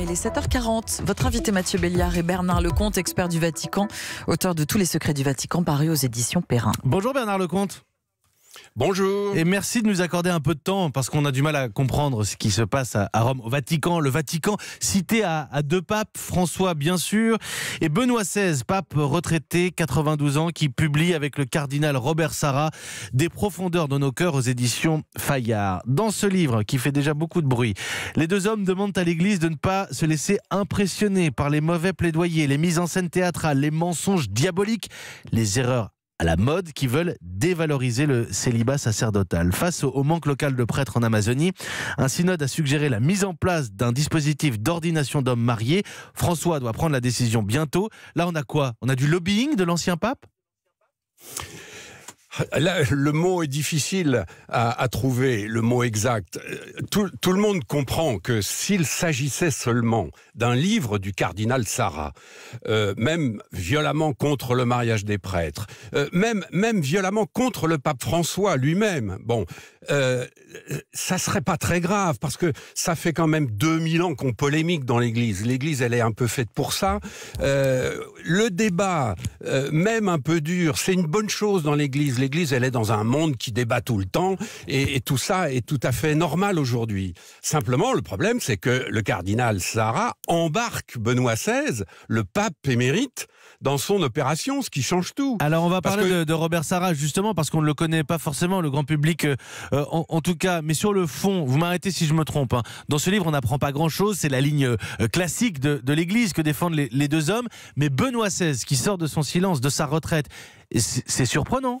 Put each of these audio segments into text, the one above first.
il est 7h40. Votre invité Mathieu Béliard et Bernard Lecomte, expert du Vatican, auteur de Tous les secrets du Vatican, paru aux éditions Perrin. Bonjour Bernard Lecomte. Bonjour. Et merci de nous accorder un peu de temps parce qu'on a du mal à comprendre ce qui se passe à, Rome, au Vatican. Le Vatican cité à, deux papes, François bien sûr, et Benoît XVI, pape retraité, 92 ans, qui publie avec le cardinal Robert Sarah Des profondeurs de nos cœurs aux éditions Fayard. Dans ce livre, qui fait déjà beaucoup de bruit, les deux hommes demandent à l'Église de ne pas se laisser impressionner par les mauvais plaidoyers, les mises en scène théâtrales, les mensonges diaboliques, les erreurs à la mode qui veulent dévaloriser le célibat sacerdotal. Face au manque local de prêtres en Amazonie, un synode a suggéré la mise en place d'un dispositif d'ordination d'hommes mariés. François doit prendre la décision bientôt. Là, on a quoi On a du lobbying de l'ancien pape le mot est difficile à, trouver, le mot exact. Euh, tout, le monde comprend que s'il s'agissait seulement d'un livre du cardinal Sarah, euh, même violemment contre le mariage des prêtres, euh, même, même violemment contre le pape François lui-même, bon, ça serait pas très grave parce que ça fait quand même 2000 ans qu'on polémique dans l'Église. L'Église, elle est un peu faite pour ça. le débat, même un peu dur, c'est une bonne chose dans l'Église l'Église, elle est dans un monde qui débat tout le temps, et, tout ça est tout à fait normal aujourd'hui. Simplement, le problème, c'est que le cardinal Sarah embarque Benoît XVI, le pape émérite, dans son opération, ce qui change tout. Alors on va parler de, Robert Sarah justement parce qu'on ne le connaît pas forcément, le grand public euh, euh, en, tout cas, mais sur le fond, vous m'arrêtez si je me trompe, hein. dans ce livre on n'apprend pas grand-chose, c'est la ligne euh, classique de, l'Église que défendent les, les deux hommes, mais Benoît XVI qui sort de son silence, de sa retraite, c'est surprenant.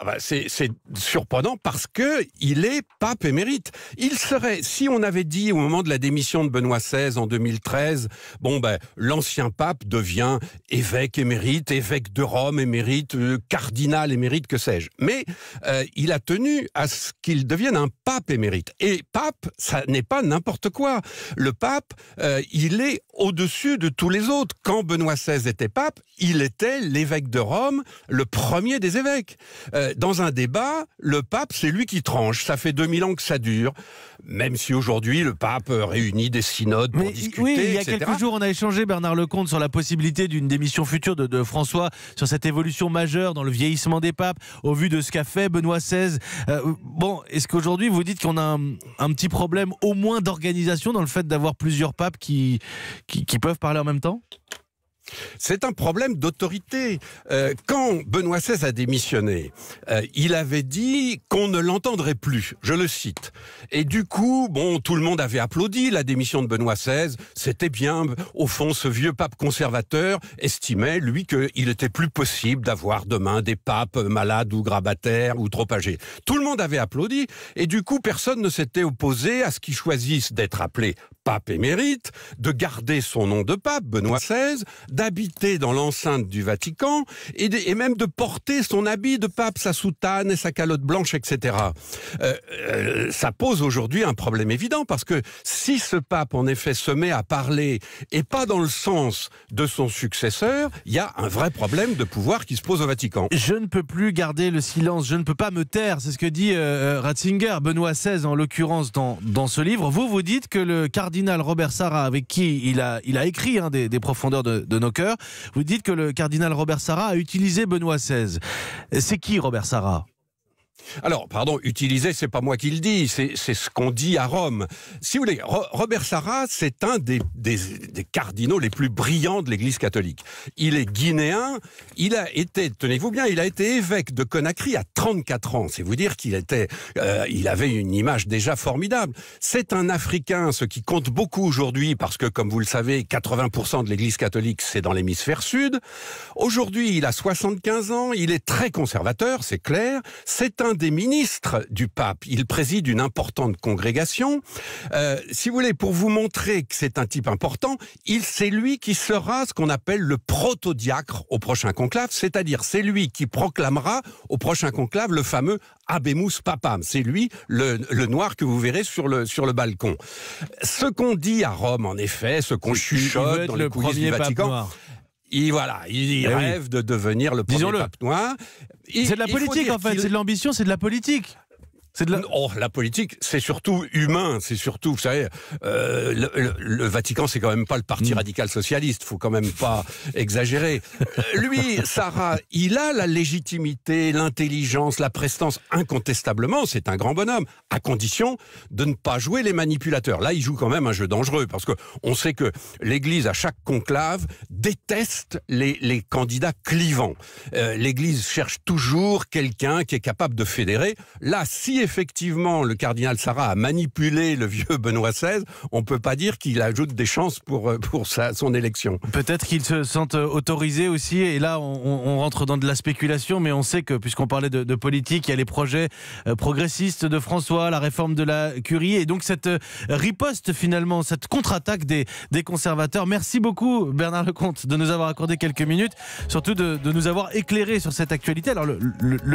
Ah bah, c'est surprenant parce que il est pape émérite. Il serait, si on avait dit au moment de la démission de Benoît XVI en 2013, bon ben l'ancien pape devient évêque émérite, évêque de Rome émérite, euh, cardinal émérite, que sais-je. Mais euh, il a tenu à ce qu'il devienne un pape émérite. Et pape, ça n'est pas n'importe quoi. Le pape, euh, il est au-dessus de tous les autres. Quand Benoît XVI était pape, il était l'évêque de Rome, le premier des évêques. Euh, dans un débat, le pape, c'est lui qui tranche. Ça fait 2000 ans que ça dure. Même si aujourd'hui, le pape euh, réunit des synodes pour discuter. Oui, il y a quelques jours, on a échangé, Bernard Lecomte, sur la possibilité d'une démission future de, François, sur cette évolution majeure dans le vieillissement des papes, au vu de ce qu'a fait Benoît XVI. Euh, bon, est-ce qu'aujourd'hui, vous dites qu'on a un, petit problème, au moins d'organisation, dans le fait d'avoir plusieurs papes qui peuvent parler en même temps c'est un problème d'autorité. Euh, quand Benoît XVI a démissionné, euh, il avait dit qu'on ne l'entendrait plus. Je le cite. Et du coup, bon, tout le monde avait applaudi la démission de Benoît XVI. C'était bien. Au fond, ce vieux pape conservateur estimait, lui, qu'il était plus possible d'avoir demain des papes malades ou grabataires ou trop âgés. Tout le monde avait applaudi. Et du coup, personne ne s'était opposé à ce qu'ils choisissent d'être appelé pape émérite, de garder son nom de pape, Benoît XVI, d'habiter dans l'enceinte du Vatican et, même de porter son habit de pape, sa soutane et sa calotte blanche, etc. Euh, euh, ça pose aujourd'hui un problème évident parce que si ce pape en effet se met à parler et pas dans le sens de son successeur, il y a un vrai problème de pouvoir qui se pose au Vatican. Je ne peux plus garder le silence, je ne peux pas me taire, c'est ce que dit euh, Ratzinger, Benoît XVI en l'occurrence dans, dans ce livre. Vous, vous dites que le cardinal cardinal Robert Sarra, avec qui il a, écrit hein, des, profondeurs de, de, nos cœurs, vous dites que le cardinal Robert Sarra a utilisé Benoît XVI. C'est qui Robert Sarra alors, pardon, utiliser, c'est pas moi qui le dis, c'est ce qu'on dit à Rome. Si vous voulez, Robert Sarra, c'est un des, cardinaux les plus brillants de l'Église catholique. Il est guinéen, il a été, tenez-vous bien, il a été évêque de Conakry à 34 ans. C'est vous dire qu'il était, euh, il avait une image déjà formidable. C'est un Africain, ce qui compte beaucoup aujourd'hui, parce que, comme vous le savez, 80% de l'Église catholique, c'est dans l'hémisphère sud. Aujourd'hui, il a 75 ans, il est très conservateur, c'est clair. C'est un des ministres du pape. Il préside une importante congrégation. Euh, si vous voulez, pour vous montrer que c'est un type important, il c'est lui qui sera ce qu'on appelle le protodiacre au prochain conclave, c'est-à-dire c'est lui qui proclamera au prochain conclave le fameux Abemus Papam. C'est lui le, noir que vous verrez sur le, sur le balcon. Ce qu'on dit à Rome, en effet, ce qu'on chuchote dans le les Vatican. Il, voilà, il, eh rêve de devenir le premier -le. pape noir. C'est de la politique, en fait. C'est de l'ambition, c'est de la politique. C'est la... Oh, la politique, c'est surtout humain, c'est surtout, vous savez, euh, le, Vatican, c'est quand même pas le parti mm. radical socialiste, faut quand même pas exagérer. Euh, lui, Sarah, il a la légitimité, l'intelligence, la prestance, incontestablement, c'est un grand bonhomme, à condition de ne pas jouer les manipulateurs. Là, il joue quand même un jeu dangereux, parce que on sait que l'Église, à chaque conclave, déteste les, candidats clivants. Euh, L'Église cherche toujours quelqu'un qui est capable de fédérer. Là, si effectivement le cardinal Sarah a manipulé le vieux Benoît XVI, on ne peut pas dire qu'il ajoute des chances pour, euh, pour son élection. Peut-être qu'il se sente euh, autorisé aussi, et là on, rentre dans de la spéculation, mais on sait que puisqu'on parlait de, politique, il y a les projets euh, progressistes de François, la réforme de la Curie, et donc cette riposte finalement, cette contre-attaque des, des conservateurs. Merci beaucoup Bernard Lecomte de nous avoir accordé quelques minutes, surtout de, nous avoir éclairé sur cette actualité. Alors le,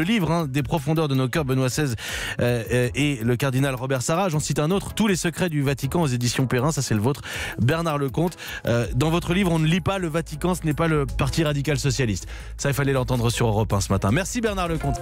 livre hein, des profondeurs de nos cœurs, Benoît XVI, euh, euh, et le cardinal Robert Sarra J'en cite un autre, Tous les secrets du Vatican aux éditions Perrin, ça c'est le vôtre, Bernard Lecomte. Euh, dans votre livre, on ne lit pas le Vatican, ce n'est pas le Parti radical socialiste. Ça, il fallait l'entendre sur Europe 1 ce matin. Merci Bernard Lecomte.